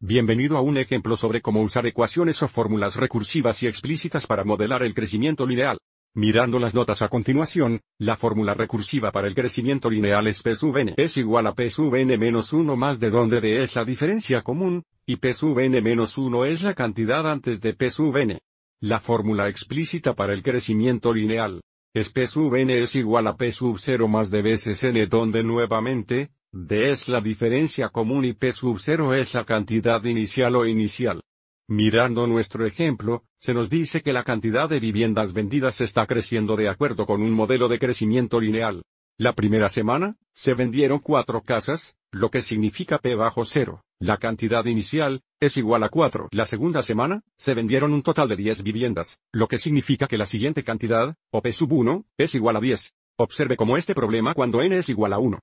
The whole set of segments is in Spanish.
Bienvenido a un ejemplo sobre cómo usar ecuaciones o fórmulas recursivas y explícitas para modelar el crecimiento lineal. Mirando las notas a continuación, la fórmula recursiva para el crecimiento lineal es P sub n es igual a P sub n menos 1 más de donde D es la diferencia común, y P sub n menos 1 es la cantidad antes de P sub n. La fórmula explícita para el crecimiento lineal es P sub n es igual a P sub 0 más de veces n donde nuevamente, D es la diferencia común y P sub 0 es la cantidad inicial o inicial. Mirando nuestro ejemplo, se nos dice que la cantidad de viviendas vendidas está creciendo de acuerdo con un modelo de crecimiento lineal. La primera semana, se vendieron cuatro casas, lo que significa P bajo 0, La cantidad inicial, es igual a 4. La segunda semana, se vendieron un total de 10 viviendas, lo que significa que la siguiente cantidad, o P sub 1, es igual a 10. Observe cómo este problema cuando n es igual a 1.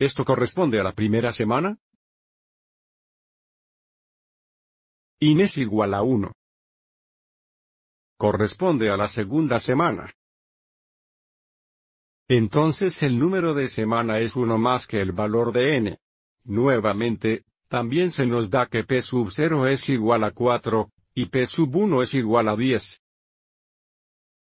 ¿Esto corresponde a la primera semana? es igual a 1. Corresponde a la segunda semana. Entonces el número de semana es 1 más que el valor de n. Nuevamente, también se nos da que p sub 0 es igual a 4, y p sub 1 es igual a 10.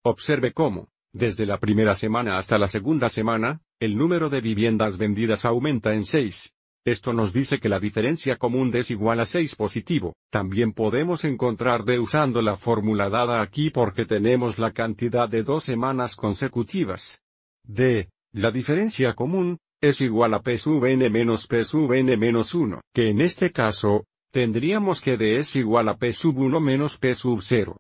Observe cómo, desde la primera semana hasta la segunda semana, el número de viviendas vendidas aumenta en 6. Esto nos dice que la diferencia común de es igual a 6 positivo. También podemos encontrar D usando la fórmula dada aquí porque tenemos la cantidad de dos semanas consecutivas. D. La diferencia común, es igual a P sub n menos P sub n menos 1, que en este caso, tendríamos que D es igual a P sub 1 menos P sub 0.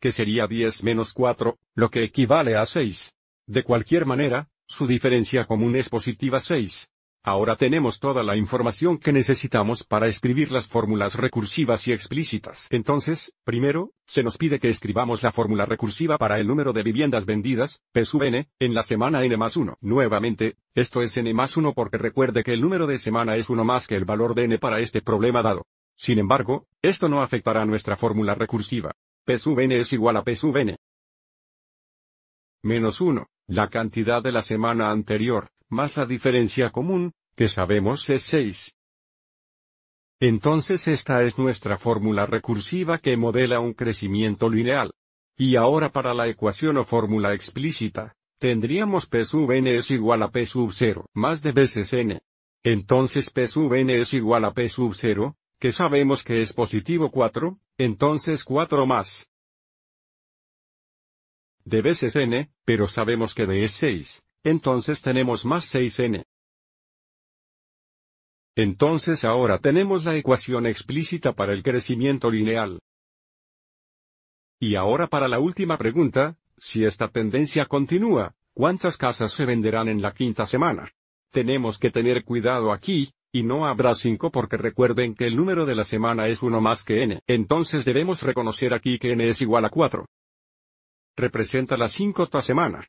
Que sería 10 menos 4, lo que equivale a 6. De cualquier manera, su diferencia común es positiva 6. Ahora tenemos toda la información que necesitamos para escribir las fórmulas recursivas y explícitas. Entonces, primero, se nos pide que escribamos la fórmula recursiva para el número de viviendas vendidas, P sub n, en la semana n más 1. Nuevamente, esto es n más 1 porque recuerde que el número de semana es 1 más que el valor de n para este problema dado. Sin embargo, esto no afectará a nuestra fórmula recursiva. P sub n es igual a P sub n. Menos 1 la cantidad de la semana anterior, más la diferencia común, que sabemos es 6. Entonces esta es nuestra fórmula recursiva que modela un crecimiento lineal. Y ahora para la ecuación o fórmula explícita, tendríamos P sub n es igual a P sub 0 más de veces n. Entonces P sub n es igual a P sub 0, que sabemos que es positivo 4, entonces 4 más de veces n, pero sabemos que d es 6, entonces tenemos más 6n. Entonces ahora tenemos la ecuación explícita para el crecimiento lineal. Y ahora para la última pregunta, si esta tendencia continúa, ¿cuántas casas se venderán en la quinta semana? Tenemos que tener cuidado aquí, y no habrá 5 porque recuerden que el número de la semana es 1 más que n. Entonces debemos reconocer aquí que n es igual a 4 representa las síncota semana.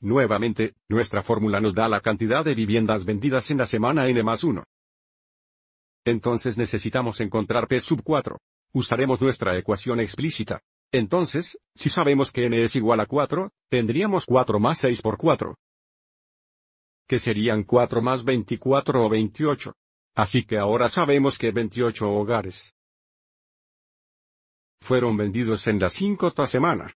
Nuevamente, nuestra fórmula nos da la cantidad de viviendas vendidas en la semana n más 1. Entonces necesitamos encontrar P sub 4. Usaremos nuestra ecuación explícita. Entonces, si sabemos que n es igual a 4, tendríamos 4 más 6 por 4. Que serían 4 más 24 o 28. Así que ahora sabemos que 28 hogares, fueron vendidos en la cincota semana.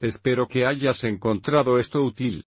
Espero que hayas encontrado esto útil.